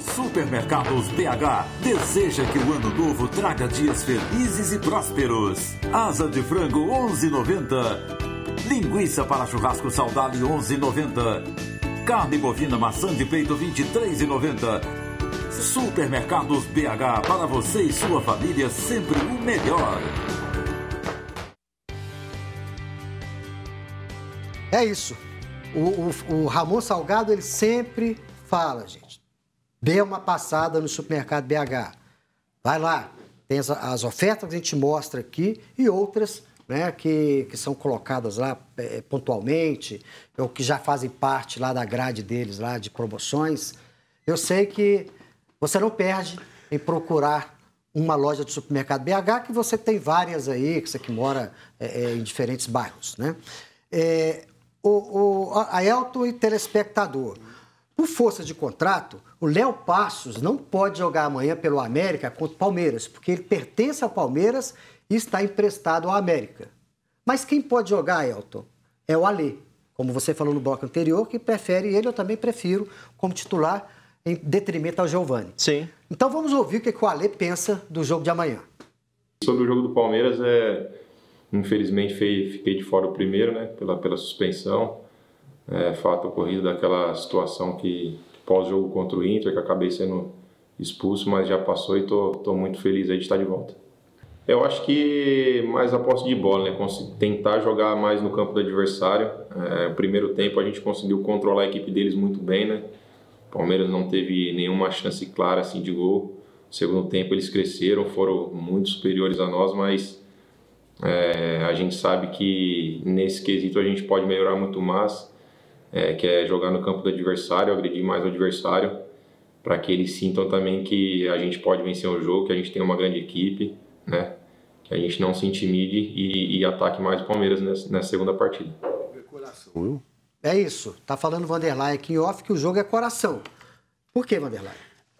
Supermercados BH deseja que o ano novo traga dias felizes e prósperos. Asa de frango 11,90. Linguiça para churrasco saudável 11,90. Carne bovina maçã de peito 23,90. Supermercados BH para você e sua família sempre o melhor. É isso. O, o, o Ramon Salgado ele sempre fala, gente dê uma passada no supermercado BH. Vai lá, tem as, as ofertas que a gente mostra aqui e outras né, que, que são colocadas lá é, pontualmente, ou que já fazem parte lá da grade deles, lá de promoções. Eu sei que você não perde em procurar uma loja de supermercado BH, que você tem várias aí, que você que mora é, é em diferentes bairros, né? É, o, o, a Elton e telespectador, por força de contrato, o Léo Passos não pode jogar amanhã pelo América contra o Palmeiras, porque ele pertence ao Palmeiras e está emprestado ao América. Mas quem pode jogar, Elton? É o Alê, como você falou no bloco anterior, que prefere ele, eu também prefiro, como titular, em detrimento ao Giovani. Sim. Então vamos ouvir o que, o Alê pensa do jogo de amanhã. Sobre o jogo do Palmeiras, é... infelizmente fiquei de fora o primeiro, né? Pela, pela suspensão é, fato ocorrido daquela situação que pós-jogo contra o Inter, que acabei sendo expulso, mas já passou e tô, tô muito feliz aí de estar de volta. Eu acho que mais a posse de bola, né? tentar jogar mais no campo do adversário. É, o primeiro tempo a gente conseguiu controlar a equipe deles muito bem, né? O Palmeiras não teve nenhuma chance clara assim de gol. No segundo tempo eles cresceram, foram muito superiores a nós, mas é, a gente sabe que nesse quesito a gente pode melhorar muito mais é, que é jogar no campo do adversário, agredir mais o adversário, para que eles sintam também que a gente pode vencer o jogo, que a gente tem uma grande equipe, né? que a gente não se intimide e, e ataque mais o Palmeiras nessa, nessa segunda partida. É isso. Tá falando o Vanderlei aqui em off que o jogo é coração. Por que, Vanderlei?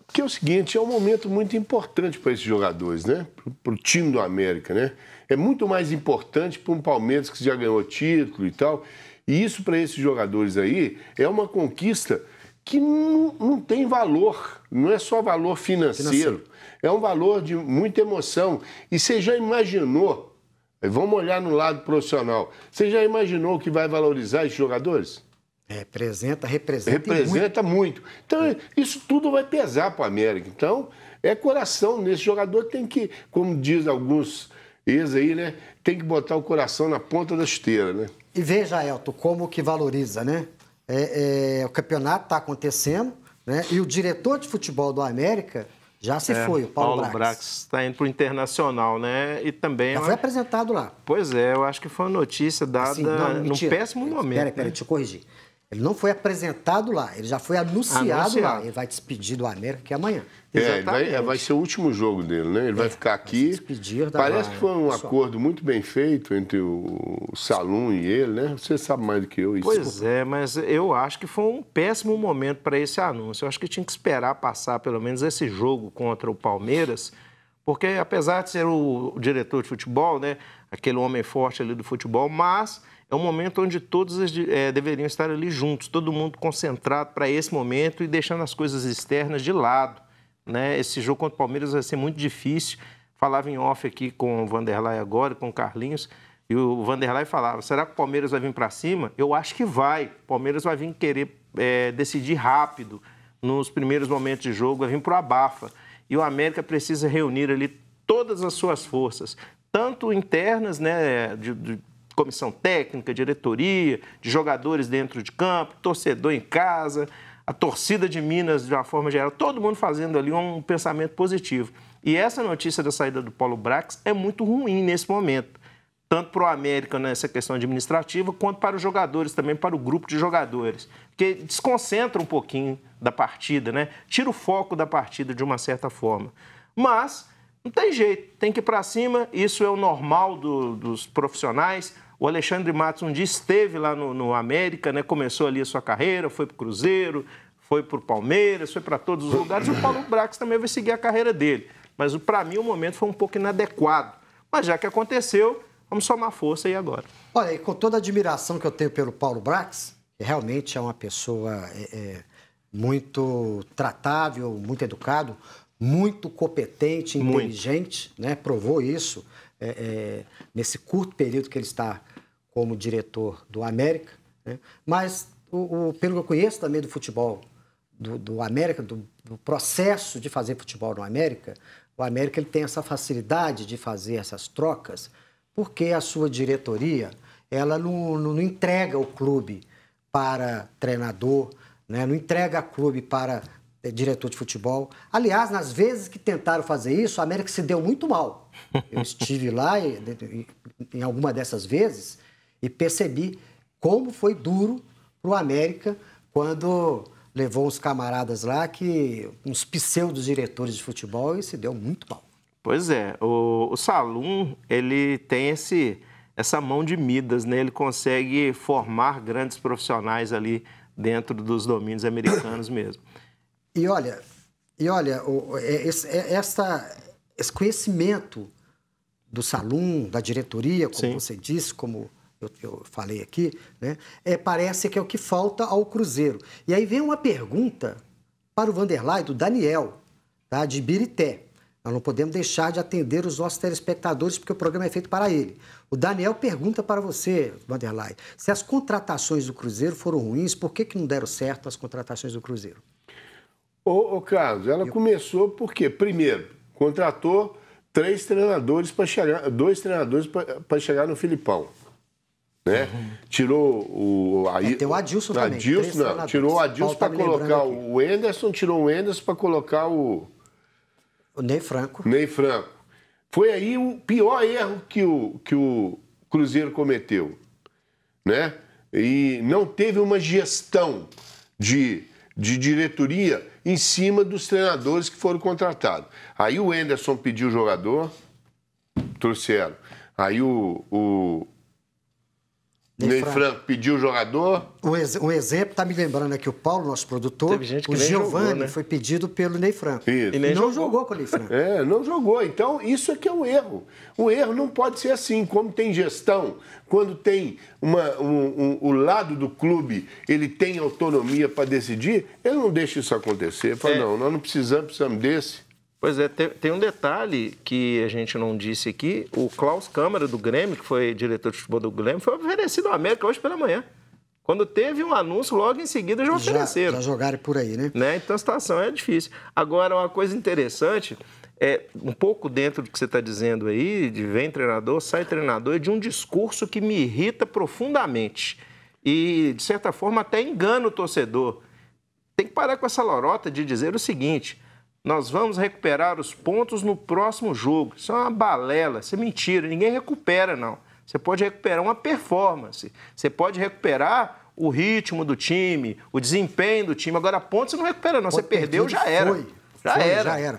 Porque é o seguinte, é um momento muito importante para esses jogadores, né? Para o time do América, né? É muito mais importante para um Palmeiras que já ganhou título e tal. E isso para esses jogadores aí é uma conquista que não, não, tem valor, não é só valor financeiro, financeiro, é um valor de muita emoção. E você já imaginou, vamos olhar no lado profissional, você já imaginou que vai valorizar esses jogadores? Representa, representa. Representa muito. muito. Então, é. isso tudo vai pesar para o América. Então, é coração nesse jogador, tem que, como diz alguns eles aí, né, tem que botar o coração na ponta da esteira, né? E veja, Elton, como que valoriza, né? É, é, o campeonato está acontecendo, né? E o diretor de futebol do América já se é, foi, o Paulo, Paulo Brax. está indo para o Internacional, né? E também... Já foi apresentado lá. Pois é, eu acho que foi uma notícia assim, dada assim, não, num péssimo momento. Espera, espera, né? deixa eu corrigir. Ele não foi apresentado lá, ele já foi anunciado, anunciado. lá. Ele vai despedir do América que é amanhã. É, vai, vai, ser o último jogo dele, né? Ele é, vai ficar aqui. Vai se despedir da Parece que foi um pessoal. acordo muito bem feito entre o Salum e ele, né? Você sabe mais do que eu isso. Pois é, mas eu acho que foi um péssimo momento para esse anúncio. Eu acho que tinha que esperar passar pelo menos esse jogo contra o Palmeiras. Porque apesar de ser o diretor de futebol, né, aquele homem forte ali do futebol, mas é um momento onde todos é, deveriam estar ali juntos, todo mundo concentrado para esse momento e deixando as coisas externas de lado. Né? Esse jogo contra o Palmeiras vai ser muito difícil. Falava em off aqui com o Vanderlei agora, com o Carlinhos, e o Vanderlei falava: será que o Palmeiras vai vir para cima? Eu acho que vai. O Palmeiras vai vir querer é, decidir rápido nos primeiros momentos de jogo, vai vir para o abafa e o América precisa reunir ali todas as suas forças, tanto internas, né, de, de comissão técnica, diretoria, de jogadores dentro de campo, torcedor em casa, a torcida de Minas de uma forma geral, todo mundo fazendo ali um pensamento positivo. E essa notícia da saída do Paulo Brax é muito ruim nesse momento, tanto para o América nessa questão administrativa, quanto para os jogadores também, para o grupo de jogadores. Porque desconcentra um pouquinho da partida, né? Tira o foco da partida de uma certa forma. Mas não tem jeito, tem que ir para cima, isso é o normal do, dos profissionais. O Alexandre Matos um dia esteve lá no, no América, né? começou ali a sua carreira, foi para o Cruzeiro, foi para o Palmeiras, foi para todos os lugares. O Paulo Brax também vai seguir a carreira dele. Mas para mim o momento foi um pouco inadequado. Mas já que aconteceu, Vamos somar força aí agora. Olha, e com toda a admiração que eu tenho pelo Paulo Brax, que realmente é uma pessoa é, é, muito tratável, muito educado, muito competente, inteligente, muito. né? Provou isso é, é, nesse curto período que ele está como diretor do América. Né? Mas, o, o, pelo que eu conheço também do futebol do, do América, do, do, processo de fazer futebol no América, o América ele tem essa facilidade de fazer essas trocas porque a sua diretoria ela não, não, não entrega o clube para treinador, né? não entrega o clube para eh, diretor de futebol. Aliás, nas vezes que tentaram fazer isso, a América se deu muito mal. Eu estive lá e, em alguma dessas vezes e percebi como foi duro para o América quando levou uns camaradas lá que uns pseudo diretores de futebol e se deu muito mal. Pois é, o, o Salum, ele tem esse, essa mão de Midas, né? Ele consegue formar grandes profissionais ali dentro dos domínios americanos mesmo. E olha, e olha, é, esse, é, essa, esse conhecimento do Salum, da diretoria, como Sim. você disse, como eu, eu, falei aqui, né? É, parece que é o que falta ao Cruzeiro. E aí vem uma pergunta para o Vanderlei do Daniel, tá? de Birité. Nós não podemos deixar de atender os nossos telespectadores, porque o programa é feito para ele. O Daniel pergunta para você, Vanderlei, se as contratações do Cruzeiro foram ruins, por que, que não deram certo as contratações do Cruzeiro? Ô, ô Carlos, ela Eu... começou porque, primeiro, contratou três treinadores para chegar, dois treinadores para chegar no Filipão. Né? Uhum. Tirou o. A, é, tem o Adilson, Adilson também. Adilson, não, tirou o Adilson para colocar o Enderson tirou o Enderson para colocar o. O Ney Franco. Ney Franco. Foi aí o pior erro que o, que o Cruzeiro cometeu, né? E não teve uma gestão de, de diretoria em cima dos treinadores que foram contratados. Aí o Enderson pediu o jogador, trouxeram. Aí o, o, Ney, Franco. pediu o jogador. Um, ex um exemplo, está me lembrando aqui o Paulo, nosso produtor. Teve gente que o Giovanni jogou, né? foi pedido pelo Ney Franco. Isso. E, não jogou. jogou. com o Ney Franco. É, não jogou. Então, isso é que é um erro. O erro não pode ser assim. Como tem gestão, quando tem uma, um, um, o lado do clube, ele tem autonomia para decidir, ele não deixa isso acontecer. Fala, é. não, nós não precisamos, precisamos desse. Pois é, tem, tem, um detalhe que a gente não disse aqui. O Klaus Câmara do Grêmio, que foi diretor de futebol do Grêmio, foi oferecido ao América hoje pela manhã. Quando teve um anúncio, logo em seguida já ofereceram. Já, já jogaram por aí, né? né? Então a situação é difícil. Agora, uma coisa interessante, é um pouco dentro do que você está dizendo aí, de vem treinador, sai treinador, é de um discurso que me irrita profundamente. E, de certa forma, até engana o torcedor. Tem que parar com essa lorota de dizer o seguinte nós vamos recuperar os pontos no próximo jogo. Isso é uma balela, isso é mentira. Ninguém recupera, não. Você pode recuperar uma performance, você pode recuperar o ritmo do time, o desempenho do time. Agora, pontos você não recupera, não. Você perdeu, já era. Foi. Já foi, era. Já era.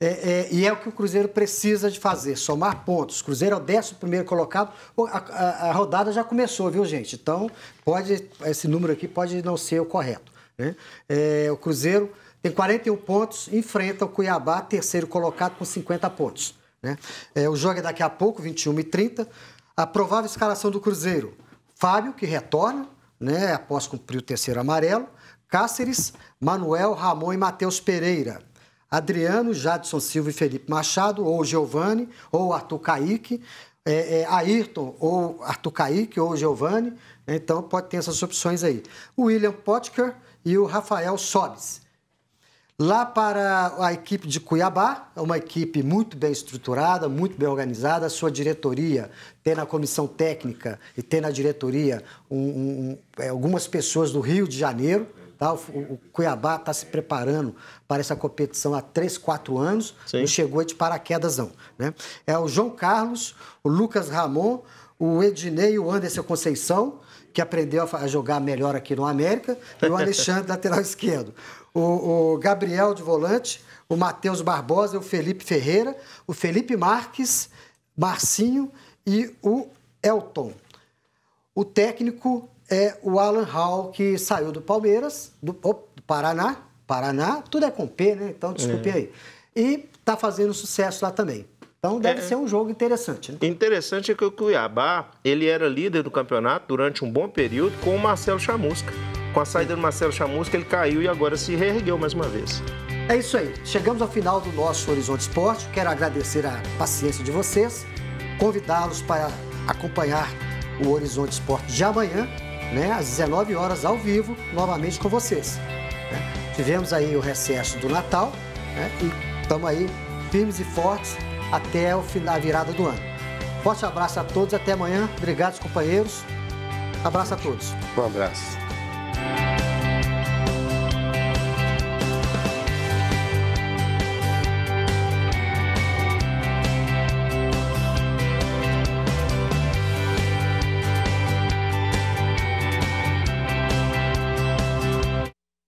É, é, e é o que o Cruzeiro precisa de fazer, somar pontos. O Cruzeiro é o décimo primeiro colocado. A, a, a, rodada já começou, viu, gente? Então, pode esse número aqui pode não ser o correto. Né? É, o Cruzeiro tem 41 pontos, enfrenta o Cuiabá, terceiro colocado, com 50 pontos. Né? É, o jogo é daqui a pouco, 21 e 30 A provável escalação do Cruzeiro: Fábio, que retorna, né, após cumprir o terceiro amarelo, Cáceres, Manuel, Ramon e Matheus Pereira. Adriano, Jadson Silva e Felipe Machado, ou Giovani, ou Arthur Caíque, é, é, Ayrton, ou Arthur Caíque, ou Giovani. Então, pode ter essas opções aí. William Potker e o Rafael Sobes. Lá para a equipe de Cuiabá, é uma equipe muito bem estruturada, muito bem organizada. A sua diretoria tem na comissão técnica e tem na diretoria um, um, é, algumas pessoas do Rio de Janeiro. Tá? O, o, Cuiabá está se preparando para essa competição há três, quatro anos. Sim. Não chegou de paraquedas, não. Né? É o João Carlos, o Lucas Ramon, o Ednei e o Anderson Conceição, que aprendeu a jogar melhor aqui no América, e o Alexandre, lateral esquerdo o, o Gabriel de volante, o Matheus Barbosa, o Felipe Ferreira, o Felipe Marques, Marcinho e o Elton. O técnico é o Alan Hall, que saiu do Palmeiras, do, do Paraná. Paraná, tudo é com P, né? Então, desculpe é. aí. E está fazendo sucesso lá também. Então deve é. ser um jogo interessante. Né? Interessante é que o Cuiabá ele era líder do campeonato durante um bom período com o Marcelo Chamusca. Com a saída do Marcelo Chamusca, ele caiu e agora se reergueu mais uma vez. É isso aí. Chegamos ao final do nosso Horizonte Esporte. Quero agradecer a paciência de vocês, convidá-los para acompanhar o Horizonte Esporte de amanhã, né, às 19 horas ao vivo, novamente com vocês. Né? Tivemos aí o recesso do Natal né, e estamos aí firmes e fortes até o final, a virada do ano. Forte abraço a todos, até amanhã. Obrigado, companheiros. Abraço a todos. Um abraço.